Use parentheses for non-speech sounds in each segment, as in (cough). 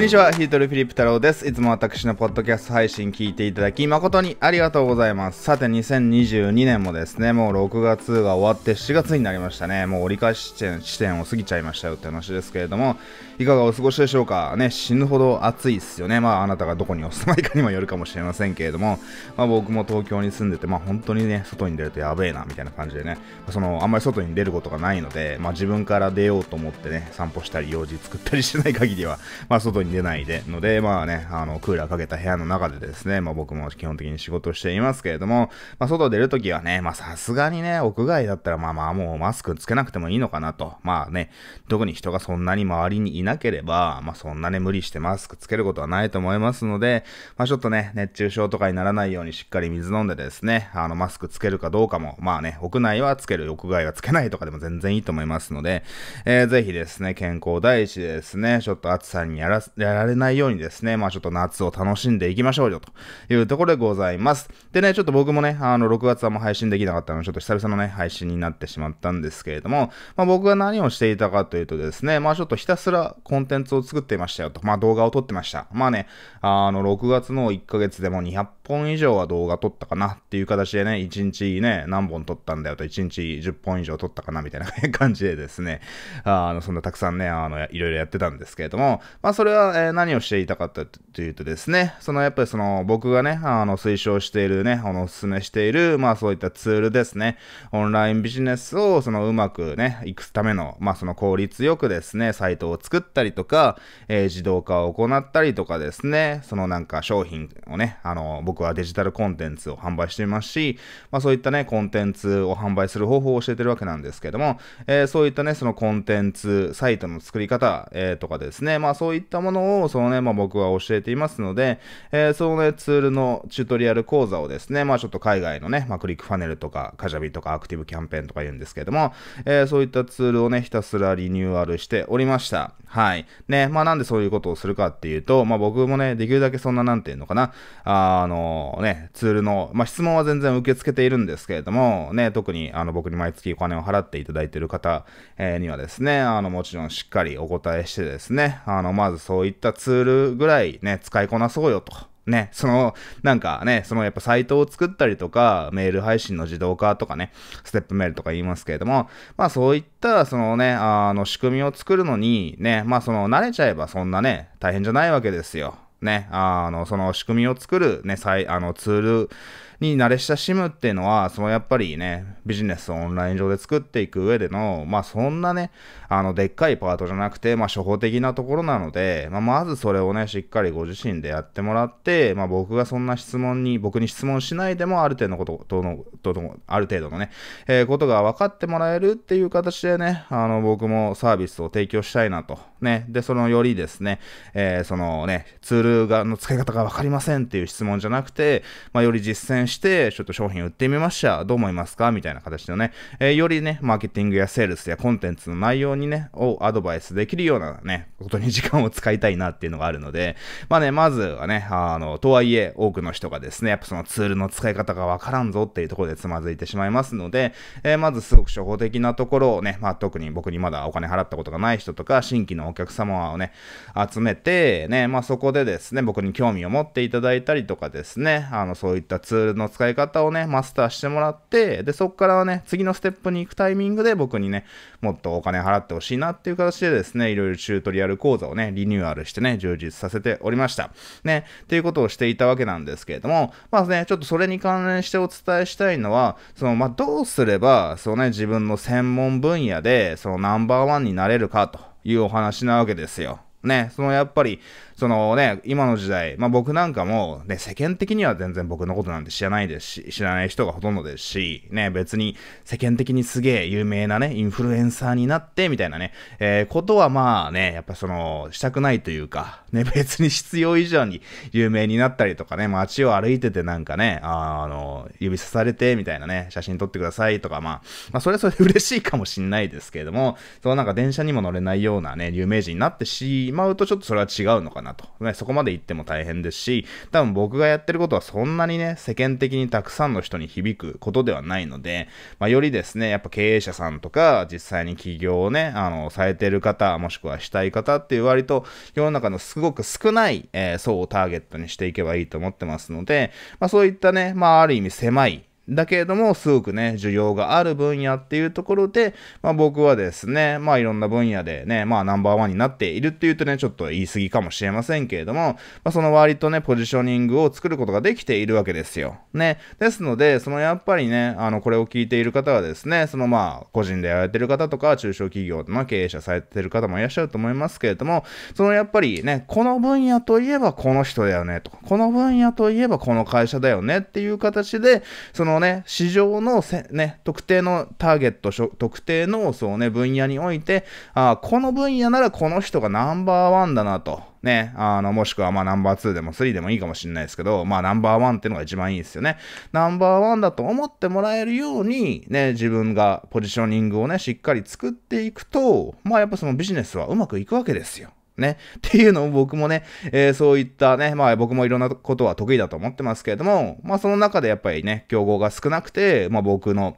んにちは、ヒートルフィリップ太郎です。いつも私のポッドキャスト配信聞いていただき誠にありがとうございます。さて、2022年もですね、もう6月が終わって7月になりましたね。もう折り返し地点を過ぎちゃいましたよって話ですけれども、いかがお過ごしでしょうかね、死ぬほど暑いっすよね。まあ、あなたがどこにお住まいかにもよるかもしれませんけれども、まあ僕も東京に住んでて、まあ本当にね、外に出るとやべえな、みたいな感じでね、その、あんまり外に出ることがないので、まあ自分から出ようと思ってね、散歩したり、用事作ったりしない限りは、まあ外に出ないで、ので、まあね、あの、クーラーかけた部屋の中でですね、まあ僕も基本的に仕事していますけれども、まあ外出るときはね、まあさすがにね、屋外だったらまあまあもうマスクつけなくてもいいのかなと、まあね、特に人がそんなに周りにいなければ、まあそんなね、無理してマスクつけることはないと思いますので、まあちょっとね、熱中症とかにならないようにしっかり水飲んでですね、あの、マスクつけるかどうかも、まあね、屋内はつける、屋外はつけないとかでも全然いいと思いますので、えー、ぜひですね、健康第一でですね、ちょっと暑さにやら、やられないようにですね、まあちょっと夏を楽しんでいきましょうよというところでございます。でね、ちょっと僕もね、あの、6月はもう配信できなかったので、ちょっと久々のね、配信になってしまったんですけれども、まあ僕が何をしていたかというとですね、まあちょっとひたすらコンテンツを作っていましたよと、まあ動画を撮ってました。まあね、あの、6月の1ヶ月でも200本以上は動画撮ったかなっていう形でね、1日ね、何本撮ったんだよと、1日10本以上撮ったかなみたいな感じでですね、あの、そんなたくさんね、あの、いろいろやってたんですけれども、まあ、それは、え何をしていたかというとですね、その、やっぱりその、僕がね、あの、推奨しているね、あの、おすすめしている、まあ、そういったツールですね、オンラインビジネスを、その、うまくね、いくための、まあ、その、効率よくですね、サイトを作ったりとか、えー、自動化を行ったりとかですね、そのなんか商品をね、あの、僕僕はデジタルコンテンツを販売していますし、まあ、そういったね、コンテンツを販売する方法を教えてるわけなんですけども、えー、そういったね、そのコンテンツ、サイトの作り方、えー、とかですね、まあ、そういったものを、そのね、まあ、僕は教えていますので、えー、そのね、ツールのチュートリアル講座をですね、まあ、ちょっと海外のね、まあ、クリックファネルとか、カジャビとか、アクティブキャンペーンとか言うんですけども、えー、そういったツールをね、ひたすらリニューアルしておりました。はい。ね、まあ、なんでそういうことをするかっていうと、まあ、僕もね、できるだけそんな、なんていうのかな、あの、ね、ツールの、まあ、質問は全然受け付けているんですけれども、ね、特にあの僕に毎月お金を払っていただいている方、えー、にはですね、あの、もちろんしっかりお答えしてですね、あの、まずそういったツールぐらいね、使いこなそうよと。ね、その、なんかね、そのやっぱサイトを作ったりとか、メール配信の自動化とかね、ステップメールとか言いますけれども、まあそういった、そのね、あの仕組みを作るのに、ね、まあその慣れちゃえばそんなね、大変じゃないわけですよ。ね、あの、その仕組みを作るね、あのツールに慣れ親しむっていうのは、そのやっぱりね、ビジネスをオンライン上で作っていく上での、まあそんなね、あの、でっかいパートじゃなくて、まあ初歩的なところなので、まあまずそれをね、しっかりご自身でやってもらって、まあ僕がそんな質問に、僕に質問しないでもある程度のこととの、との、ある程度のね、えー、ことが分かってもらえるっていう形でね、あの、僕もサービスを提供したいなと。ね、で、そのよりですね、えー、そのね、ツールが、の使い方が分かりませんっていう質問じゃなくて、まあより実践して、ちょっと商品売ってみました。どう思いますかみたいな形のね、えー、よりね、マーケティングやセールスやコンテンツの内容にね、をアドバイスできるようなね、ことに時間を使いたいなっていうのがあるので、まあね、まずはね、あの、とはいえ、多くの人がですね、やっぱそのツールの使い方がわからんぞっていうところでつまずいてしまいますので、えー、まずすごく初歩的なところをね、まあ特に僕にまだお金払ったことがない人とか、新規のお客様をね、集めて、ね、まあそこでですね、僕に興味を持っていただいたりとかですね、あの、そういったツールのの使い方をね、マスターしてもらって、で、そこからはね、次のステップに行くタイミングで僕にね、もっとお金払ってほしいなっていう形でですね、いろいろチュートリアル講座をね、リニューアルしてね、充実させておりました。ね、っていうことをしていたわけなんですけれども、まあね、ちょっとそれに関連してお伝えしたいのは、その、まあ、どうすれば、そのね、自分の専門分野で、そのナンバーワンになれるかというお話なわけですよ。ね、そのやっぱりそのね、今の時代、まあ僕なんかも、ね、世間的には全然僕のことなんて知らないですし、知らない人がほとんどですし、ね、別に世間的にすげえ有名なね、インフルエンサーになって、みたいなね、えー、ことはまあね、やっぱその、したくないというか、ね、別に必要以上に有名になったりとかね、街を歩いててなんかね、あの、指さされて、みたいなね、写真撮ってくださいとか、まあ、まあそれはそれで (laughs) 嬉しいかもしんないですけれども、そのなんか電車にも乗れないようなね、有名人になってしまうとちょっとそれは違うのかななと。ね、そこまで行っても大変ですし、多分僕がやってることはそんなにね、世間的にたくさんの人に響くことではないので、まあ、よりですね、やっぱ経営者さんとか、実際に起業をね、あの、されてる方、もしくはしたい方っていう割と、世の中のすごく少ない、えー、層をターゲットにしていけばいいと思ってますので、まあ、そういったね、まあ、ある意味狭い、だけれども、すごくね、需要がある分野っていうところで、まあ僕はですね、まあいろんな分野でね、まあナンバーワンになっているっていうとね、ちょっと言い過ぎかもしれませんけれども、まあその割とね、ポジショニングを作ることができているわけですよ。ね。ですので、そのやっぱりね、あの、これを聞いている方はですね、そのまあ、個人でやられてる方とか、中小企業の経営者されてる方もいらっしゃると思いますけれども、そのやっぱりね、この分野といえばこの人だよねと、この分野といえばこの会社だよねっていう形で、そのね、市場のね、特定のターゲット、特定のそうね、分野において、あこの分野ならこの人がナンバーワンだなと。ね、あの、もしくはまあナンバー2でも3でもいいかもしれないですけど、まあナンバーワンっていうのが一番いいですよね。ナンバーワンだと思ってもらえるように、ね、自分がポジショニングをね、しっかり作っていくと、まあやっぱそのビジネスはうまくいくわけですよ。ね。(laughs) っていうのも僕もね、えー、そういったね、まあ僕もいろんなことは得意だと思ってますけれども、まあその中でやっぱりね、競合が少なくて、まあ僕の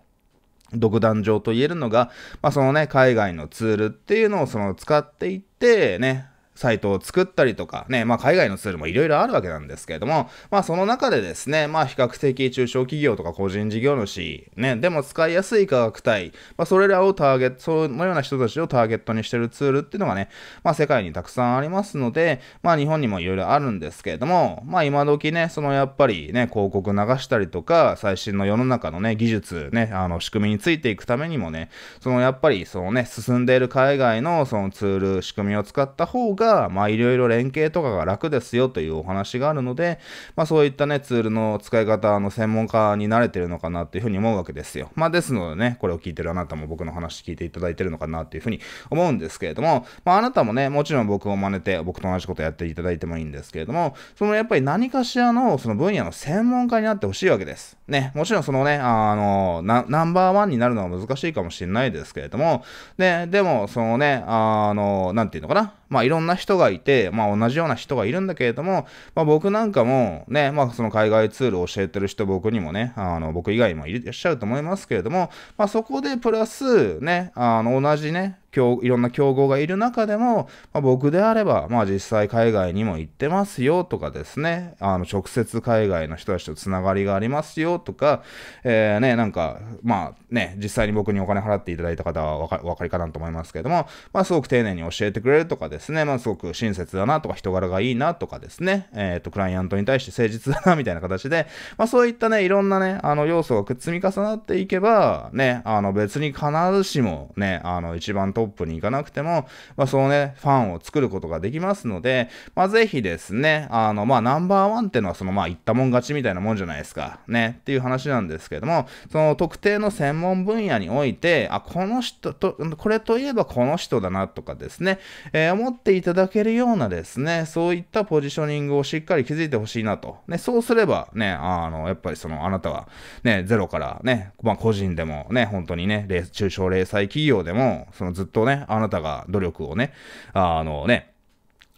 独壇場と言えるのが、まあ、そのね、海外のツールっていうのをその使っていって、ね、サイトを作ったりとか、ね、まあ、海外のツールもいろいろあるわけなんですけれども、まあ、その中でですね、まあ、比較的中小企業とか個人事業主、ね、でも使いやすい価格帯、まあ、それらをターゲット、そのような人たちをターゲットにしてるツールっていうのがね、まあ、世界にたくさんありますので、まあ、日本にもいろいろあるんですけれども、まあ、今時ね、そのやっぱりね、広告流したりとか、最新の世の中のね、技術、ね、あの、仕組みについていくためにもね、そのやっぱり、そのね、進んでいる海外のそのツール、仕組みを使った方が、が、まあいろいろ連携とかが楽ですよというお話があるので、まあそういったね、ツールの使い方の専門家に慣れてるのかなっていうふうに思うわけですよ。まあですのでね、これを聞いてるあなたも僕の話聞いていただいてるのかなっていうふうに思うんですけれども、まああなたもね、もちろん僕を真似て僕と同じことやっていただいてもいいんですけれども、そのやっぱり何かしらのその分野の専門家になってほしいわけです。ね、もちろんそのね、あの、ナンバーワンになるのは難しいかもしれないですけれども、ね、でもそのね、あの、なんていうのかな、まあいろんな人がいて、まあ同じような人がいるんだけれども、まあ僕なんかもね、まあその海外ツールを教えてる人、僕にもね、あの僕以外もいらっしゃると思いますけれども、まあそこでプラスね、あの同じね、いろんな競合がいる中でも、まあ、僕であれば、まあ実際海外にも行ってますよとかですね、あの直接海外の人たちとつながりがありますよとか、えー、ね、なんか、まあね、実際に僕にお金払っていただいた方はお分かりかなと思いますけれども、まあすごく丁寧に教えてくれるとかですね、まあすごく親切だなとか人柄がいいなとかですね、えっ、ー、と、クライアントに対して誠実だなみたいな形で、まあそういったね、いろんなね、あの要素が積み重なっていけば、ね、あの別に必ずしもね、あの一番遠トップに行かなくても、まあ、そのね、ファンを作ることができますので、まあ、ぜひですね、あの、まあ、ナンバーワンってのは、その、まあ、言ったもん勝ちみたいなもんじゃないですか。ね、っていう話なんですけども、その特定の専門分野において、あ、この人と、これといえばこの人だなとかですね、えー、思っていただけるようなですね、そういったポジショニングをしっかり築いてほしいなと。ね、そうすればね、あの、やっぱりその、あなたは、ね、ゼロからね、まあ、個人でもね、本当にね、中小零細企業でも、そのずっとね、あなたが努力をね、あのね、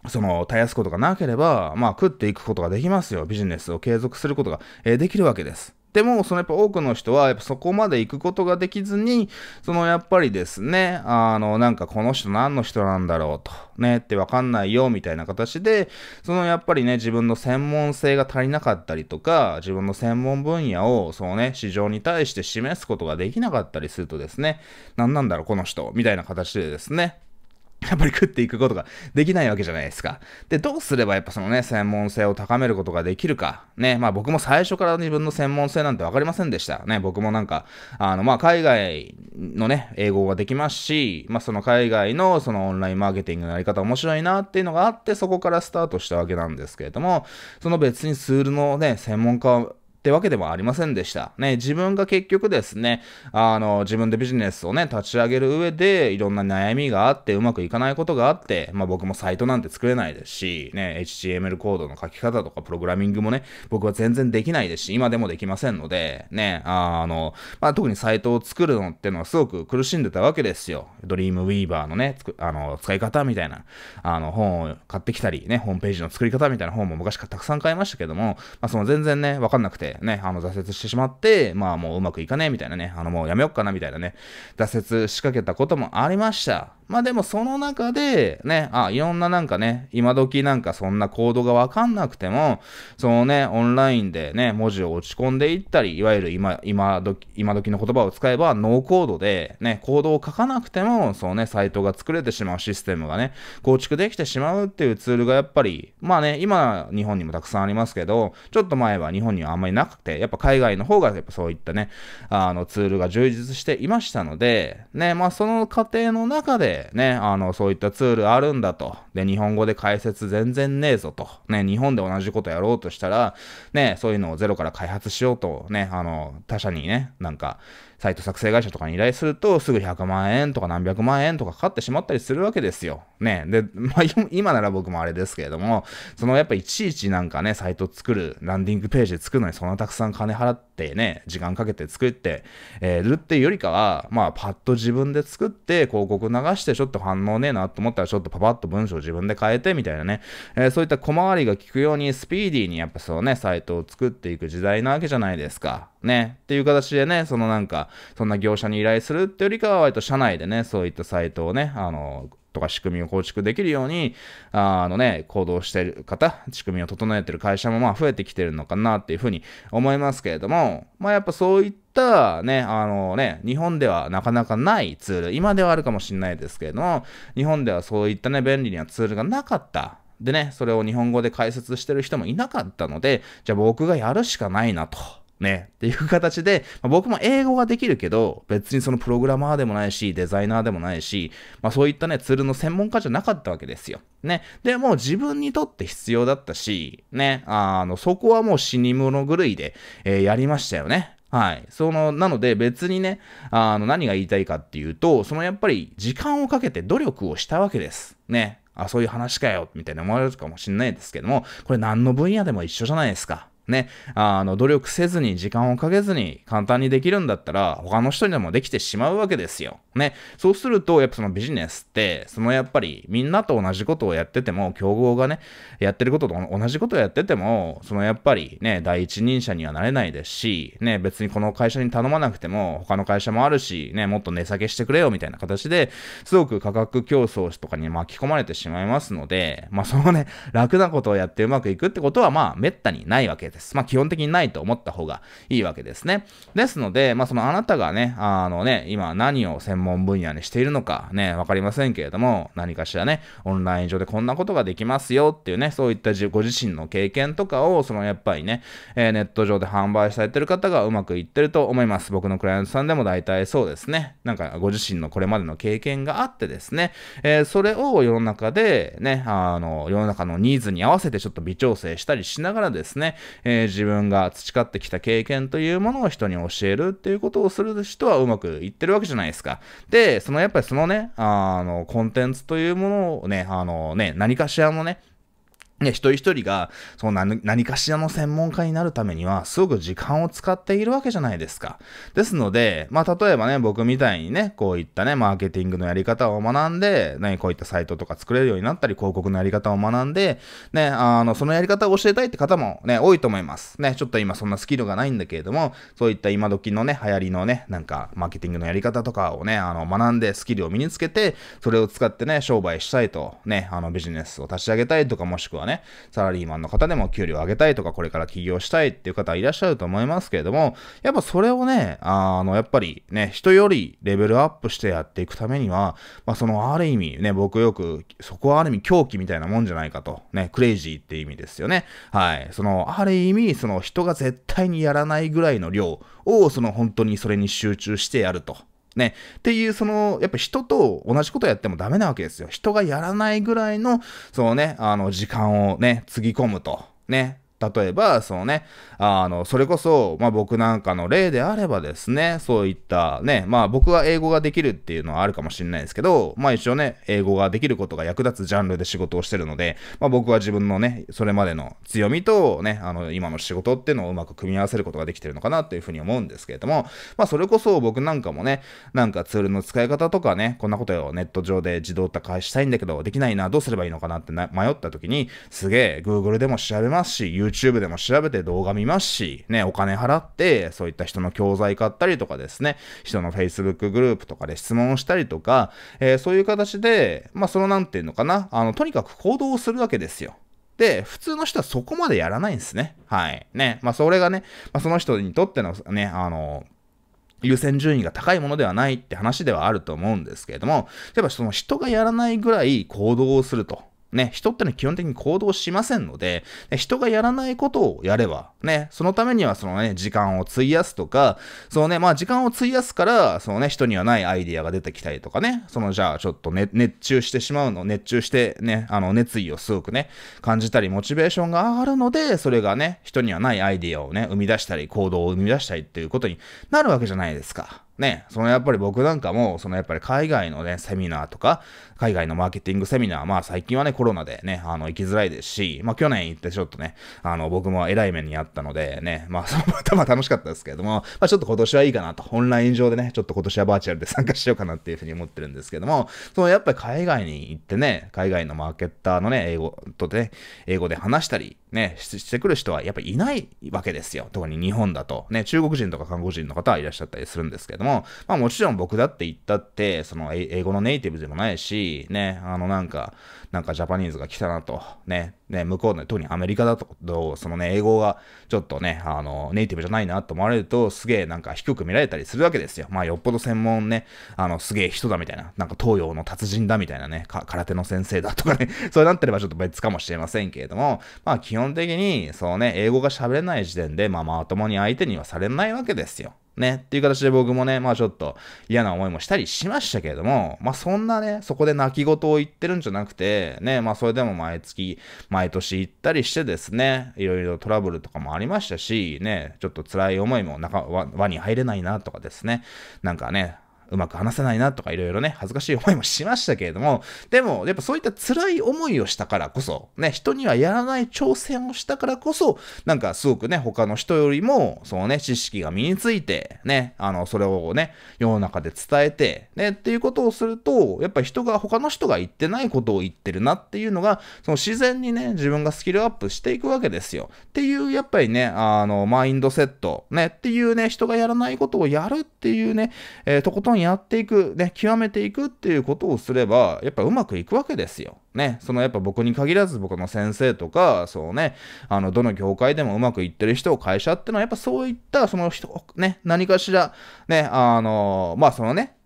その、絶やすことがなければ、まあ、食っていくことができますよ。ビジネスを継続することが、えー、できるわけです。でも、そのやっぱ多くの人は、やっぱそこまで行くことができずに、そのやっぱりですね、あの、なんかこの人何の人なんだろうと、ね、ってわかんないよ、みたいな形で、そのやっぱりね、自分の専門性が足りなかったりとか、自分の専門分野を、そうね、市場に対して示すことができなかったりするとですね、何なんだろう、この人、みたいな形でですね、やっぱり食っていくことができないわけじゃないですか。で、どうすればやっぱそのね、専門性を高めることができるか。ね、まあ僕も最初から自分の専門性なんて分かりませんでした。ね、僕もなんか、あの、まあ海外のね、英語ができますし、まあその海外のそのオンラインマーケティングのやり方面白いなっていうのがあって、そこからスタートしたわけなんですけれども、その別にツールのね、専門家ってわけでもありませんでした。ね、自分が結局ですね、あの、自分でビジネスをね、立ち上げる上で、いろんな悩みがあって、うまくいかないことがあって、まあ僕もサイトなんて作れないですし、ね、HTML コードの書き方とかプログラミングもね、僕は全然できないですし、今でもできませんので、ね、あの、まあ特にサイトを作るのってのはすごく苦しんでたわけですよ。ドリームウィーバーのね、あの、使い方みたいな、あの、本を買ってきたり、ね、ホームページの作り方みたいな本も昔からたくさん買いましたけども、まあその全然ね、わかんなくて、ね、あの挫折してしまって、まあもううまくいかねえみたいなね、あのもうやめよっかなみたいなね、挫折しかけたこともありました。まあでもその中でね、あ、いろんななんかね、今時なんかそんなコードがわかんなくても、そのね、オンラインでね、文字を落ち込んでいったり、いわゆる今、今時、今時の言葉を使えばノーコードでね、コードを書かなくても、そのね、サイトが作れてしまうシステムがね、構築できてしまうっていうツールがやっぱり、まあね、今日本にもたくさんありますけど、ちょっと前は日本にはあんまりなくて、やっぱ海外の方がやっぱそういったね、あのツールが充実していましたので、ね、まあその過程の中で、で、ね、あの、そういったツールあるんだと。で、日本語で解説全然ねえぞと。ね、日本で同じことやろうとしたら、ね、そういうのをゼロから開発しようと、ね、あの、他社にね、なんか、サイト作成会社とかに依頼すると、すぐ100万円とか何百万円とかかかってしまったりするわけですよ。ね。で、(laughs) まあ、今なら僕もあれですけれども、そのやっぱいちいちなんかね、サイト作る、ランディングページで作るのにそんなたくさん金払って、ってね、時間かけて作って、えー、るっていうよりかは、まあ、パッと自分で作って、広告流して、ちょっと反応ねえなと思ったら、ちょっとパパッと文章自分で変えて、みたいなね、えー、そういった小回りが効くように、スピーディーにやっぱそうね、サイトを作っていく時代なわけじゃないですか。ね、っていう形でね、そのなんか、そんな業者に依頼するってよりかは、割と社内でね、そういったサイトをね、あのー、とか仕組みを構築できるように、あのね、行動してる方、仕組みを整えてる会社もまあ増えてきてるのかなっていうふうに思いますけれども、まあやっぱそういったた、ね、あのね、日本ではなかなかないツール、今ではあるかもしれないですけれども、日本ではそういったね、便利なツールがなかった。でね、それを日本語で解説してる人もいなかったので、じゃあ僕がやるしかないなと。ね、っていう形で、まあ、僕も英語ができるけど、別にそのプログラマーでもないし、デザイナーでもないし、まあそういったね、ツールの専門家じゃなかったわけですよ。ね。でも自分にとって必要だったし、ね、あの、そこはもう死に物狂いで、えー、やりましたよね。はい。その、なので別にね、あの、何が言いたいかっていうと、そのやっぱり時間をかけて努力をしたわけです。ね。あ、そういう話かよ、みたいな思われるかもしれないですけども、これ何の分野でも一緒じゃないですか。ね、あの、努力せずに、時間をかけずに、簡単にできるんだったら、他の人にでもできてしまうわけですよ。ね。そうすると、やっぱそのビジネスって、そのやっぱり、みんなと同じことをやってても、競合がね、やってることと同じことをやってても、そのやっぱりね、第一人者にはなれないですし、ね、別にこの会社に頼まなくても、他の会社もあるし、ね、もっと値下げしてくれよ、みたいな形で、すごく価格競争とかに巻き込まれてしまいますので、まあ、そのね、楽なことをやってうまくいくってことは、まあ、滅多にないわけです。です。まあ、基本的にないと思った方がいいわけですね。ですので、まあ、そのあなたがね、あのね、今何を専門分野にしているのかね、わかりませんけれども、何かしらね、オンライン上でこんなことができますよっていうね、そういったご自身の経験とかを、そのやっぱりね、えー、ネット上で販売されてる方がうまくいってると思います。僕のクライアントさんでも大体そうですね。なんかご自身のこれまでの経験があってですね、えー、それを世の中でね、あの、世の中のニーズに合わせてちょっと微調整したりしながらですね、えー、自分が培ってきた経験というものを人に教えるっていうことをする人はうまくいってるわけじゃないですか。で、そのやっぱりそのね、あの、コンテンツというものをね、あのね、何かしらのね、ね、一人一人がその何何かしらの専門家になるためにはすごく時間を使っているわけじゃないですか。ですので、まあ例えばね、僕みたいにね、こういったね、マーケティングのやり方を学んで、ね、こういったサイトとか作れるようになったり、広告のやり方を学んで、ね、あの、そのやり方を教えたいって方もね、多いと思います。ね、ちょっと今そんなスキルがないんだけれども、そういった今時のね、流行りのね、なんかマーケティングのやり方とかをね、あの、学んでスキルを身につけて、それを使ってね、商売したいと、ね、あのビジネスを立ち上げたいとか、もしくははね、サラリーマンの方でも給料上げたいとか、これから起業したいっていう方いらっしゃると思いますけれども、やっぱそれをね、あの、やっぱりね、人よりレベルアップしてやっていくためには、まあ、その、ある意味ね、僕よく、そこはある意味狂気みたいなもんじゃないかと、ね、クレイジーって意味ですよね。はい。その、ある意味、その人が絶対にやらないぐらいの量を、その本当にそれに集中してやると。ね。っていう、その、やっぱ人と同じことやってもダメなわけですよ。人がやらないぐらいの、そのね、あの、時間をね、つぎ込むと。ね。例えば、そのね、あの、それこそ、まあ、僕なんかの例であればですね、そういったね、まあ僕は英語ができるっていうのはあるかもしれないですけど、まあ一応ね、英語ができることが役立つジャンルで仕事をしてるので、まあ僕は自分のね、それまでの強みとね、あの、今の仕事っていうのをうまく組み合わせることができてるのかなというふうに思うんですけれども、まあそれこそ僕なんかもね、なんかツールの使い方とかね、こんなことをネット上で自動化したいんだけど、できないな、どうすればいいのかなって迷った時に、すげえ Google でも調べますし、YouTube でも調べて動画見ますし、ね、お金払って、そういった人の教材買ったりとかですね、人の Facebook グループとかで質問をしたりとか、えー、そういう形で、まあ、その、なんていうのかな、あの、とにかく行動をするわけですよ。で、普通の人はそこまでやらないんですね。はい。ね。まあ、それがね、まあ、その人にとってのね、あの、優先順位が高いものではないって話ではあると思うんですけれども、例えばその人がやらないぐらい行動をすると。ね、人ってのは基本的に行動しませんので、人がやらないことをやれば、ね、そのためにはそのね、時間を費やすとか、そのね、まあ時間を費やすから、そのね、人にはないアイディアが出てきたりとかね、そのじゃあちょっと、ね、熱中してしまうの、熱中してね、あの熱意をすごくね、感じたり、モチベーションが上がるので、それがね、人にはないアイディアをね、生み出したり、行動を生み出したりっていうことになるわけじゃないですか。ね、そのやっぱり僕なんかも、そのやっぱり海外のね、セミナーとか、海外のマーケティングセミナー、まあ最近はね、コロナでね、あの、行きづらいですし、まあ去年行ってちょっとね、あの、僕も偉い目にあったのでね、まあその方は楽しかったですけれども、まあちょっと今年はいいかなと、オンライン上でね、ちょっと今年はバーチャルで参加しようかなっていうふうに思ってるんですけども、そのやっぱり海外に行ってね、海外のマーケッターのね、英語とね、英語で話したり、ね、してくる人はやっぱいないわけですよ。特に日本だと。ね、中国人とか韓国人の方はいらっしゃったりするんですけども、も、まあもちろん僕だって言ったって、その英語のネイティブでもないし、ね、あのなんか、なんかジャパニーズが来たなと、ね、ね、向こうの、特にアメリカだと、そのね、英語がちょっとね、あの、ネイティブじゃないなと思われると、すげえなんか低く見られたりするわけですよ。まあよっぽど専門ね、あの、すげえ人だみたいな、なんか東洋の達人だみたいなね、空手の先生だとかね、(laughs) そうなってればちょっと別かもしれませんけれども、まあ基本的に、そのね、英語が喋れない時点で、まあまともに相手にはされないわけですよ。ね、っていう形で僕もね、まあちょっと嫌な思いもしたりしましたけれども、まあそんなね、そこで泣き言を言ってるんじゃなくて、ね、まあそれでも毎月、毎年行ったりしてですね、いろいろトラブルとかもありましたし、ね、ちょっと辛い思いも中、輪に入れないなとかですね、なんかね、うまく話せないなとかいろいろね、恥ずかしい思いもしましたけれども、でも、やっぱそういった辛い思いをしたからこそ、ね、人にはやらない挑戦をしたからこそ、なんかすごくね、他の人よりも、そのね、知識が身について、ね、あの、それをね、世の中で伝えて、ね、っていうことをすると、やっぱ人が、他の人が言ってないことを言ってるなっていうのが、その自然にね、自分がスキルアップしていくわけですよ。っていう、やっぱりね、あの、マインドセット、ね、っていうね、人がやらないことをやるっていうね、えー、とことんやっていく、ね、極めていくっていうことをすれば、やっぱうまくいくわけですよ。ね、そのやっぱ僕に限らず僕の先生とか、そうね、あの、どの業界でもうまくいってる人を会社ってのは、やっぱそういった、その人、ね、何かしら、ね、あの、まあそのね、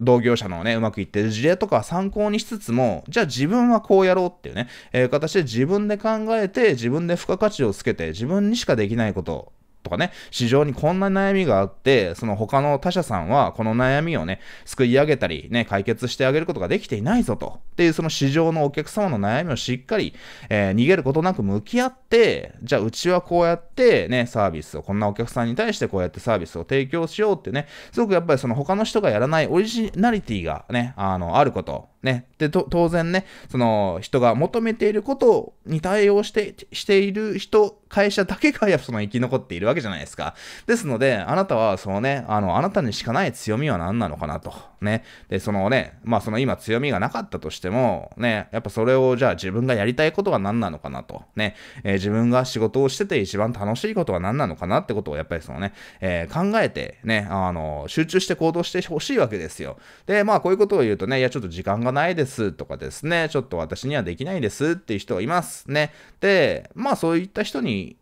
同業者のね、うまくいってる事例とか参考にしつつも、じゃあ自分はこうやろうっていうね、えー、形で自分で考えて、自分で付加価値をつけて、自分にしかできないこととかね、市場にこんな悩みがあって、その他の他社さんはこの悩みをね、すくい上げたり、ね、解決してあげることができていないぞと。っていうその市場のお客様の悩みをしっかり、えー、逃げることなく向き合って、じゃあうちはこうやってね、サービスを、こんなお客さんに対してこうやってサービスを提供しようってね、すごくやっぱりその他の人がやらないオリジナリティがね、あの、あること。ね。で、と、当然ね、その人が求めていることに対応して、している人、会社だけがやっぱその生き残っているわけじゃないですか。ですので、あなたはそのね、あの、あなたにしかない強みは何なのかなと。ね。で、そのね、まあその今強みがなかったとしても、ね、やっぱそれをじゃあ自分がやりたいことは何なのかなと。ね。えー、自分が仕事をしてて一番楽しいことは何なのかなってことをやっぱりそのね、えー、考えてね、あの、集中して行動してほしいわけですよ。で、まあこういうことを言うとね、いやちょっと時間ががないですとかですね、ちょっと私にはできないですっていう人がいますね。で、まあそういった人に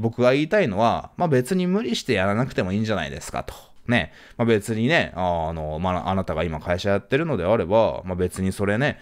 僕が言いたいのは、まあ別に無理してやらなくてもいいんじゃないですかと。ね、まあ、別にね、あの、まあ、あなたが今会社やってるのであれば、まあ、別にそれね、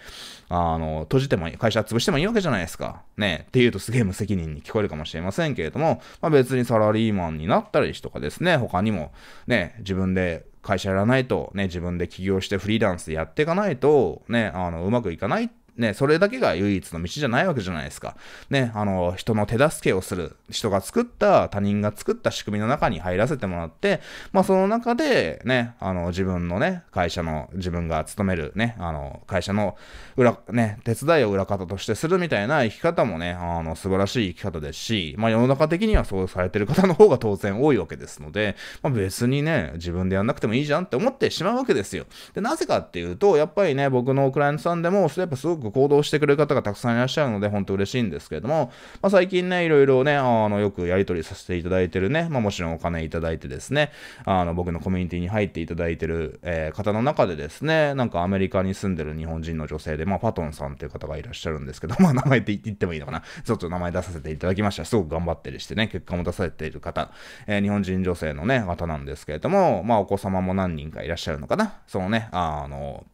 あの、閉じてもいい、会社潰してもいいわけじゃないですか。ね、って言うとすげえ無責任に聞こえるかもしれませんけれども、まあ、別にサラリーマンになったりとかですね、他にもね、自分で会社やらないと、ね、自分で起業してフリーランスでやっていかないと、ね、あの、うまくいかないってね、それだけが唯一の道じゃないわけじゃないですか。ね、あの、人の手助けをする、人が作った、他人が作った仕組みの中に入らせてもらって、まあ、その中で、ね、あの、自分のね、会社の、自分が勤めるね、あの、会社の裏、ね、手伝いを裏方としてするみたいな生き方もね、あの、素晴らしい生き方ですし、まあ、世の中的にはそうされてる方の方が当然多いわけですので、まあ、別にね、自分でやんなくてもいいじゃんって思ってしまうわけですよ。で、なぜかっていうと、やっぱりね、僕のクライアントさんでも、それやっぱすごくく行動してくれる方がたくさんいらっしゃるので、本当嬉しいんですけれども、まあ、最近ね、いろいろね、あの、よくやり取りさせていただいてるね、まあ、もちろんお金いただいてですね、あの、僕のコミュニティに入っていただいてる、えー、方の中でですね、なんかアメリカに住んでる日本人の女性で、まあ、パトンさんっていう方がいらっしゃるんですけど、(laughs) まあ、名前って言ってもいいのかな。ちょっと名前出させていただきました。すごく頑張ってりしてね、結果も出されている方、えー、日本人女性のね、方なんですけれども、まあ、お子様も何人かいらっしゃるのかな。そのね、あの、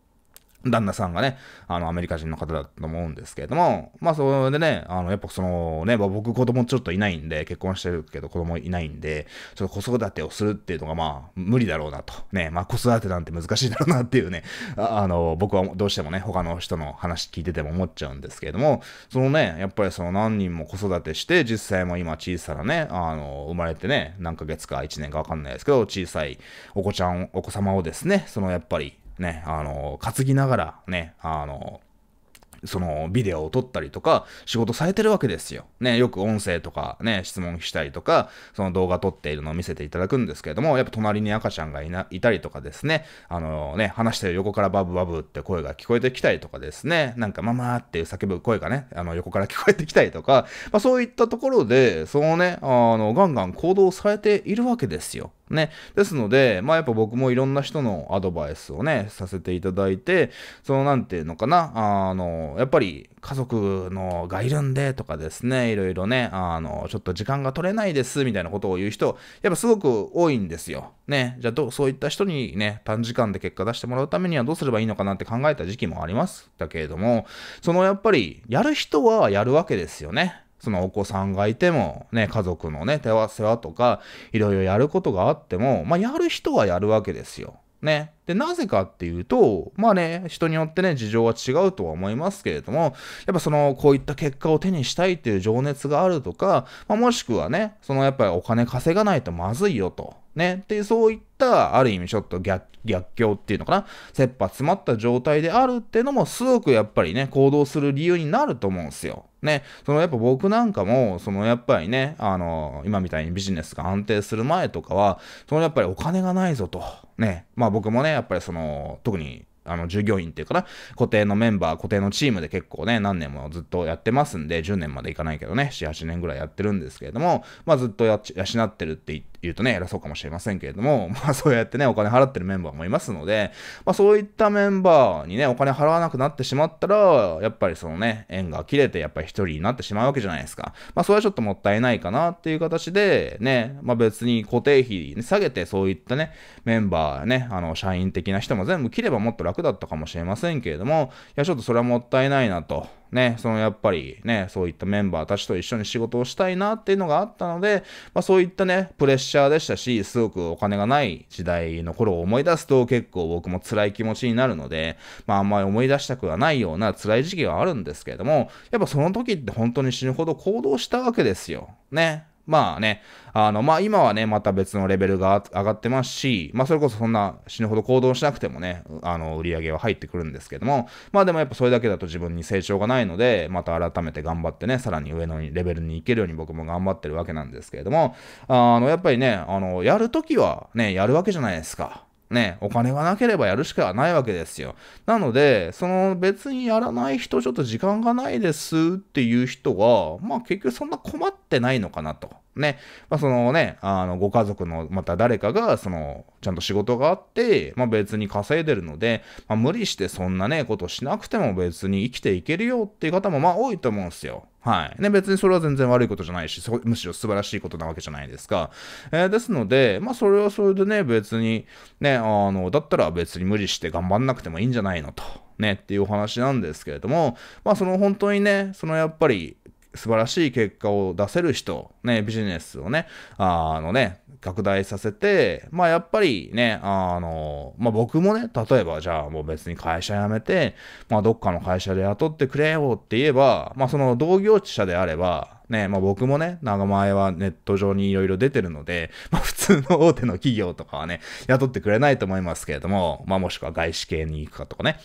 旦那さんがね、あの、アメリカ人の方だと思うんですけれども、まあ、それでね、あの、やっぱその、ね、僕子供ちょっといないんで、結婚してるけど子供いないんで、ちょっと子育てをするっていうのが、まあ、無理だろうなと。ね、まあ、子育てなんて難しいだろうなっていうね、あ、あの、僕はどうしてもね、他の人の話聞いてても思っちゃうんですけれども、そのね、やっぱりその何人も子育てして、実際も今小さなね、あの、生まれてね、何ヶ月か1年かわかんないですけど、小さいお子ちゃん、お子様をですね、そのやっぱり、ね、あの、担ぎながら、ね、あの、そのビデオを撮ったりとか、仕事されてるわけですよ。ね、よく音声とかね、質問したりとか、その動画撮っているのを見せていただくんですけれども、やっぱ隣に赤ちゃんがいないたりとかですね、あのね、話してる横からバブバブって声が聞こえてきたりとかですね、なんかママっていう叫ぶ声がね、あの横から聞こえてきたりとか、まあそういったところで、そのね、あの、ガンガン行動されているわけですよ。ね。ですので、まあやっぱ僕もいろんな人のアドバイスをね、させていただいて、そのなんていうのかな、あの、やっぱり家族のがいるんでとかですね、いろいろね、あの、ちょっと時間が取れないですみたいなことを言う人、やっぱすごく多いんですよ。ね。じゃあどう、そういった人にね、短時間で結果出してもらうためにはどうすればいいのかなって考えた時期もあります。だけれども、そのやっぱり、やる人はやるわけですよね。そのお子さんがいても、ね、家族のね、手は世話とか、いろいろやることがあっても、まあ、やる人はやるわけですよ。ね。で、なぜかっていうと、まあね、人によってね、事情は違うとは思いますけれども、やっぱその、こういった結果を手にしたいっていう情熱があるとか、まあ、もしくはね、そのやっぱりお金稼がないとまずいよと、ね。で、そういった、ある意味ちょっと逆逆境っていうのかな、切羽詰まった状態であるっていうのも、すごくやっぱりね、行動する理由になると思うんですよ。ね、そのやっぱ僕なんかも、そのやっぱりね、あの、今みたいにビジネスが安定する前とかは、そのやっぱりお金がないぞと、ね、まあ僕もね、やっぱりその、特に、あの、従業員っていうかな、固定のメンバー、固定のチームで結構ね、何年もずっとやってますんで、10年までいかないけどね、4、8年ぐらいやってるんですけれども、まあずっとや養ってるって言って、言うとね、偉そうかもしれませんけれども、(laughs) まあそうやってね、お金払ってるメンバーもいますので、まあそういったメンバーにね、お金払わなくなってしまったら、やっぱりそのね、縁が切れて、やっぱり一人になってしまうわけじゃないですか。まあそれはちょっともったいないかなっていう形で、ね、まあ別に固定費に下げて、そういったね、メンバーね、あの、社員的な人も全部切ればもっと楽だったかもしれませんけれども、いや、ちょっとそれはもったいないなと。ね、そのやっぱりね、そういったメンバーたちと一緒に仕事をしたいなっていうのがあったので、まあ、そういったね、プレッシャーでしたし、すごくお金がない時代の頃を思い出すと結構僕も辛い気持ちになるので、まああんまり思い出したくはないような辛い時期はあるんですけれども、やっぱその時って本当に死ぬほど行動したわけですよ。ね。まあね、あの、まあ今はね、また別のレベルが上がってますし、まあそれこそそんな死ぬほど行動しなくてもね、あの、売り上げは入ってくるんですけども、まあでもやっぱそれだけだと自分に成長がないので、また改めて頑張ってね、さらに上のレベルに行けるように僕も頑張ってるわけなんですけれども、あの、やっぱりね、あの、やるときはね、やるわけじゃないですか。ね、お金がなければやるしかないわけですよ。なので、その別にやらない人、ちょっと時間がないですっていう人は、まあ結局そんな困ってないのかなと。ね、まあ、そのね、あの、ご家族のまた誰かが、その、ちゃんと仕事があって、まあ、別に稼いでるので、まあ、無理してそんなね、ことしなくても別に生きていけるよっていう方もまあ多いと思うんですよ。はい。ね、別にそれは全然悪いことじゃないし、むしろ素晴らしいことなわけじゃないですか。えー、ですので、まあそれはそれでね、別に、ね、あの、だったら別に無理して頑張んなくてもいいんじゃないのと、ね、っていうお話なんですけれども、まあその本当にね、そのやっぱり、素晴らしい結果を出せる人、ね、ビジネスをね、あのね、拡大させて、まあやっぱりね、あの、まあ僕もね、例えばじゃあもう別に会社辞めて、まあどっかの会社で雇ってくれよって言えば、まあその同業者であれば、ね、まあ僕もね、名前はネット上にいろいろ出てるので、まあ (laughs) 普通の大手の企業とかはね、雇ってくれないと思いますけれども、まあもしくは外資系に行くかとかね、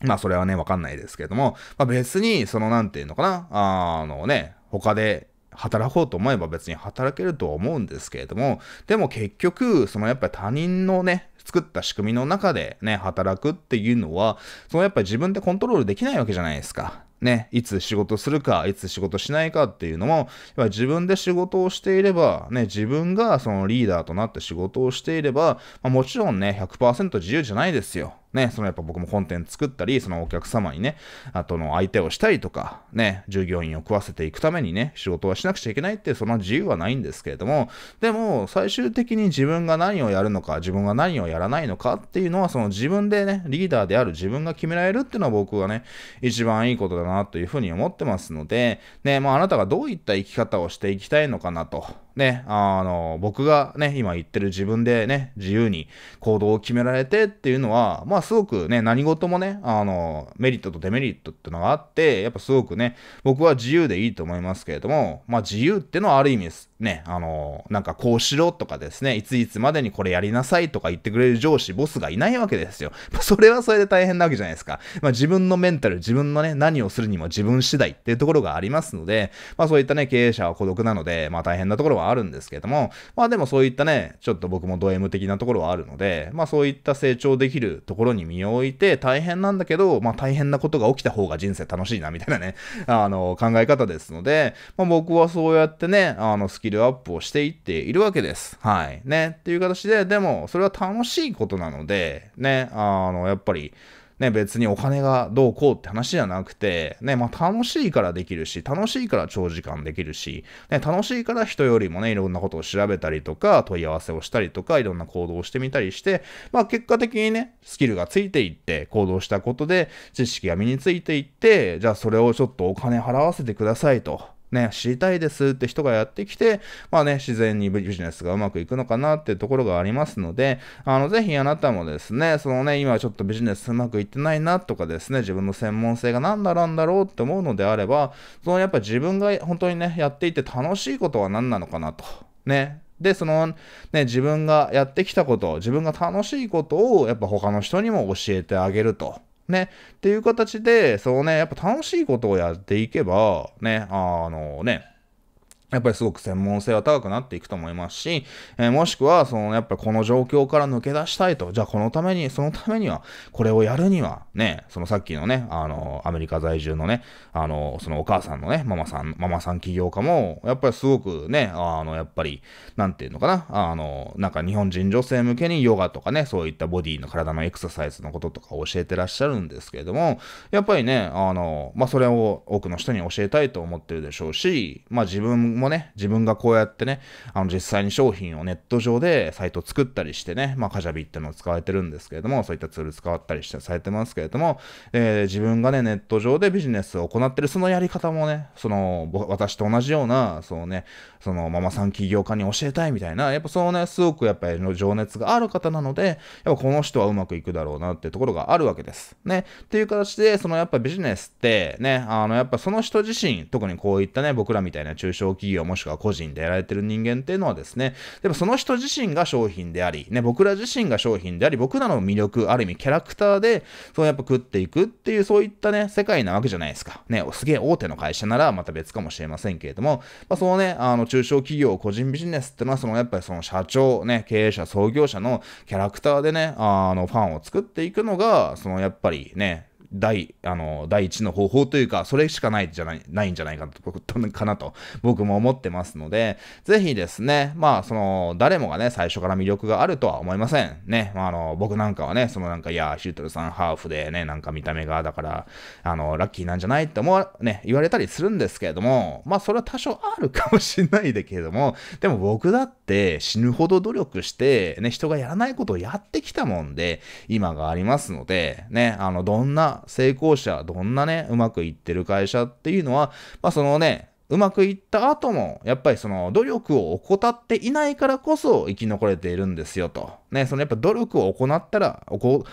まあそれはね、わかんないですけれども、まあ別に、そのなんていうのかな、あのね、他で働こうと思えば別に働けるとは思うんですけれども、でも結局、そのやっぱり他人のね、作った仕組みの中でね、働くっていうのは、そのやっぱり自分でコントロールできないわけじゃないですか。ね、いつ仕事するか、いつ仕事しないかっていうのも、やっ自分で仕事をしていれば、ね、自分がそのリーダーとなって仕事をしていれば、まあ、もちろんね、100%自由じゃないですよ。ね、そのやっぱ僕もコンテンツ作ったり、そのお客様にね、あとの相手をしたりとか、ね、従業員を食わせていくためにね、仕事はしなくちゃいけないってそんその自由はないんですけれども、でも、最終的に自分が何をやるのか、自分が何をやらないのかっていうのは、その自分でね、リーダーである自分が決められるっていうのは僕はね、一番いいことだなというふうに思ってますので、ね、まああなたがどういった生き方をしていきたいのかなと。ね、あの、僕がね、今言ってる自分でね、自由に行動を決められてっていうのは、まあすごくね、何事もね、あの、メリットとデメリットってのがあって、やっぱすごくね、僕は自由でいいと思いますけれども、まあ自由ってのはある意味です。ね、あのー、なんかこうしろとかですね、いついつまでにこれやりなさいとか言ってくれる上司、ボスがいないわけですよ。(laughs) まあ、それはそれで大変なわけじゃないですか。まあ、自分のメンタル、自分のね、何をするにも自分次第っていうところがありますので、まあそういったね、経営者は孤独なので、まあ大変なところはあるんですけども、まあでもそういったね、ちょっと僕もド M 的なところはあるので、まあそういった成長できるところに身を置いて、大変なんだけど、まあ大変なことが起きた方が人生楽しいな、みたいなね、(laughs) あの、考え方ですので、まあ僕はそうやってね、あの、ルアップをしていっているわけです。はい。ね。っていう形で、でも、それは楽しいことなので、ね、あの、やっぱり、ね、別にお金がどうこうって話じゃなくて、ね、まあ、楽しいからできるし、楽しいから長時間できるし、ね、楽しいから人よりもね、いろんなことを調べたりとか、問い合わせをしたりとか、いろんな行動をしてみたりして、まあ、結果的にね、スキルがついていって、行動したことで、知識が身についていって、じゃあそれをちょっとお金払わせてくださいと。ね、知りたいですって人がやってきて、まあね、自然にビジネスがうまくいくのかなっていうところがありますので、あの、ぜひあなたもですね、そのね、今ちょっとビジネスうまくいってないなとかですね、自分の専門性が何だなんだろうって思うのであれば、そのやっぱ自分が本当にね、やっていて楽しいことは何なのかなと。ね、で、その、ね、自分がやってきたこと、自分が楽しいことを、やっぱ他の人にも教えてあげると。ね。っていう形で、そうね、やっぱ楽しいことをやっていけば、ね、あのね、やっぱりすごく専門性は高くなっていくと思いますし、えー、もしくは、その、やっぱりこの状況から抜け出したいと、じゃあこのために、そのためには、これをやるには、ね、そのさっきのね、あの、アメリカ在住のね、あの、そのお母さんのね、ママさん、ママさん起業家も、やっぱりすごくね、あの、やっぱり、なんていうのかな、あの、なんか日本人女性向けにヨガとかね、そういったボディの体のエクササイズのこととか教えてらっしゃるんですけれども、やっぱりね、あの、まあ、それを多くの人に教えたいと思ってるでしょうし、まあ、自分もね、自分がこうやってね、あの実際に商品をネット上でサイト作ったりしてね、まあカジャビってのを使われてるんですけれども、そういったツール使ったりしてされてますけれども、えー、自分がね、ネット上でビジネスを行ってるそのやり方もね、その私と同じような、そうね、そのママさん起業家に教えたいみたいな、やっぱそのね、すごくやっぱり情熱がある方なので、やっぱこの人はうまくいくだろうなっていうところがあるわけです。ね。っていう形で、そのやっぱビジネスってね、あのやっぱその人自身、特にこういったね、僕らみたいな中小企業企業もしくは個人でやられてる人間っていうのはですね、でもその人自身が商品であり、ね、僕ら自身が商品であり、僕らの魅力、ある意味キャラクターで、そうやっぱ食っていくっていう、そういったね、世界なわけじゃないですか。ね、すげえ大手の会社ならまた別かもしれませんけれども、まあ、そのね、あの中小企業、個人ビジネスってのは、そのやっぱりその社長、ね、経営者、創業者のキャラクターでね、あのファンを作っていくのが、そのやっぱりね、第、あの、第一の方法というか、それしかないじゃない、ないんじゃないかと、かなと、僕も思ってますので、ぜひですね、まあ、その、誰もがね、最初から魅力があるとは思いません。ね、まあ、あの、僕なんかはね、そのなんか、いや、シュートルさんハーフでね、なんか見た目が、だから、あの、ラッキーなんじゃないって思う、ね、言われたりするんですけれども、まあ、それは多少あるかもしれないでけれども、でも僕だって死ぬほど努力して、ね、人がやらないことをやってきたもんで、今がありますので、ね、あの、どんな成功者、どんなね、うまくいってる会社っていうのは、まあそのね、うまくいった後も、やっぱりその努力を怠っていないからこそ生き残れているんですよと。ね、そのやっぱ努力を行ったら、怠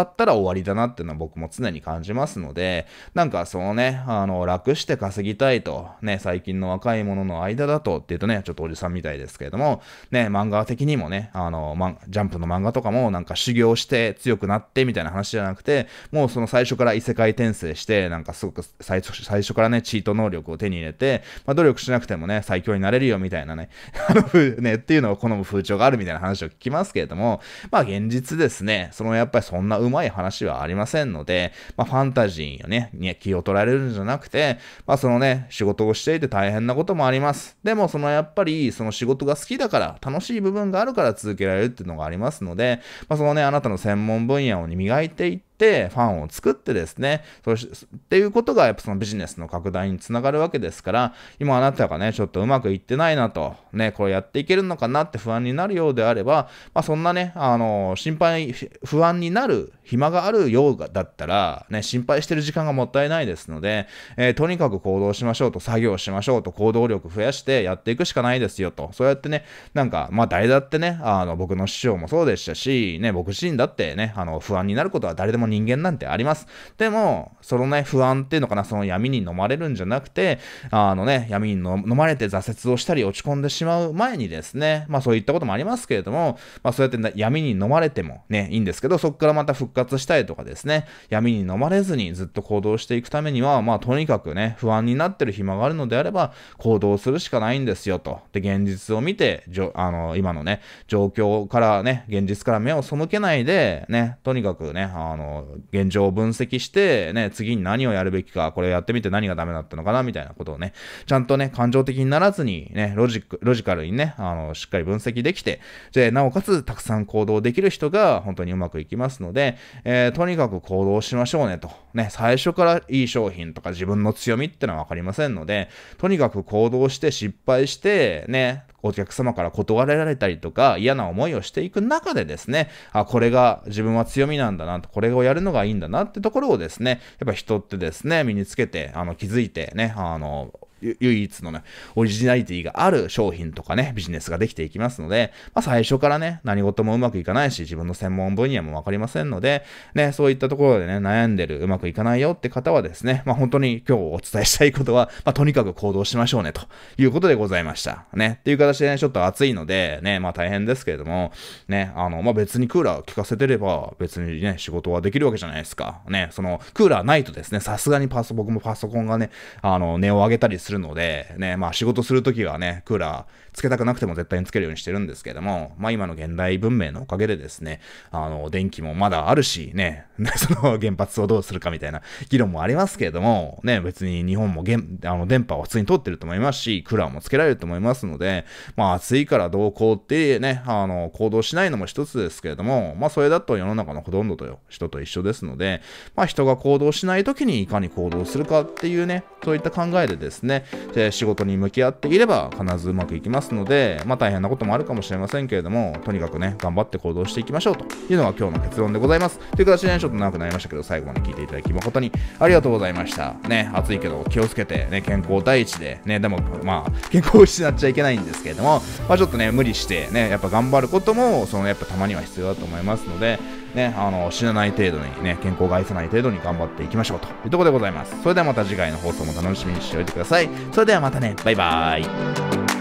ったら終わりだなっていうのは僕も常に感じますので、なんかそのね、あの、楽して稼ぎたいと、ね、最近の若い者の間だとっていうとね、ちょっとおじさんみたいですけれども、ね、漫画的にもね、あの、ま、ジャンプの漫画とかもなんか修行して強くなってみたいな話じゃなくて、もうその最初から異世界転生して、なんかすごく最初最初からね、チート能力を手に入れて、まあ、努力しなくてもね、最強になれるよみたいなね、あの、ね、っていうのを好む風潮があるみたいな話を聞きますけどども、まあ現実ですね、そのやっぱりそんなうまい話はありませんので、まあファンタジーよね、気を取られるんじゃなくて、まあそのね、仕事をしていて大変なこともあります。でもそのやっぱりその仕事が好きだから、楽しい部分があるから続けられるっていうのがありますので、まあそのね、あなたの専門分野を磨いていって、、ファンを作ってですね、そしっていうことがやっぱそのビジネスの拡大につながるわけですから、今あなたがね、ちょっとうまくいってないなと、ね、これやっていけるのかなって不安になるようであれば、まあ、そんなね、あの心配、不安になる暇があるようだったら、ね、心配してる時間がもったいないですので、えー、とにかく行動しましょうと、作業しましょうと、行動力増やしてやっていくしかないですよと、そうやってね、なんか、まあ誰だってね、あの、僕の師匠もそうでしたし、ね、僕自身だってね、あの、不安になることは誰でも人間なんてあります。でも、そのね、不安っていうのかな、その闇に飲まれるんじゃなくて、あのね、闇に飲まれて挫折をしたり落ち込んでしまう前にですね、まあそういったこともありますけれども、まあそうやって闇に飲まれてもね、いいんですけど、そこからまた復活したいとかですね、闇に飲まれずにずっと行動していくためには、まあとにかくね、不安になってる暇があるのであれば、行動するしかないんですよと。で、現実を見て、じょあの、今のね、状況からね、現実から目を背けないで、ね、とにかくね、あの、現状を分析して、ね、次に何をやるべきか、これをやってみて何がダメだったのかな、みたいなことをね、ちゃんとね、感情的にならずに、ね、ロジック、ロジカルにね、あの、しっかり分析できて、で、なおかつ、たくさん行動できる人が本当にうまくいきますので、えー、とにかく行動しましょうねと。ね、最初からいい商品とか自分の強みってのはわかりませんので、とにかく行動して失敗して、ね、お客様から断られたりとか、嫌な思いをしていく中でですね、あ、これが自分は強みなんだなと、これをやるのがいいんだなってところをですね、やっぱ人ってですね、身につけて、あの、気づいてね、あの、唯一のね、オリジナリティがある商品とかね、ビジネスができていきますので、まあ最初からね、何事もうまくいかないし、自分の専門分野もわかりませんので、ね、そういったところでね、悩んでる、うまくいかないよって方はですね、まあ本当に今日お伝えしたいことは、まあとにかく行動しましょうね、ということでございました。ね、っていう形でね、ちょっと暑いので、ね、まあ大変ですけれども、ね、あの、まあ別にクーラーを効かせてれば、別にね、仕事はできるわけじゃないですか。ね、その、クーラーないとですね、さすがにパソ、僕もパソコンがね、あの、値を上げたりするするので、ね、まあ仕事するときはね、クーラーつけたくなくても絶対につけるようにしてるんですけども、まあ今の現代文明のおかげでですね、あの、電気もまだあるし、ね、(laughs) その原発をどうするかみたいな議論もありますけれども、ね、別に日本もげんあの電波は普通に通ってると思いますし、クーラーもつけられると思いますので、まあ暑いからどうこうってね、あの、行動しないのも一つですけれども、まあそれだと世の中のほとんどと人と一緒ですので、まあ人が行動しない時にいかに行動するかっていうね、そういった考えでですね、で、仕事に向き合っていれば必ずうまくいきますので、まあ、大変なこともあるかもしれませんけれども、とにかくね、頑張って行動していきましょうというのが今日の結論でございます。という形でね、ちょっと長くなりましたけど、最後まで聞いていただき誠にありがとうございました。ね、暑いけど気をつけて、ね、健康第一で、ね、でも、まあ、健康を失っちゃいけないんですけれども、まあ、ちょっとね、無理してね、やっぱ頑張ることも、そのやっぱたまには必要だと思いますので、ね、あの死なない程度に、ね、健康を害さない程度に頑張っていきましょうというところでございます。それではまた次回の放送も楽しみにしておいてください。それではまたね、バイバーイ。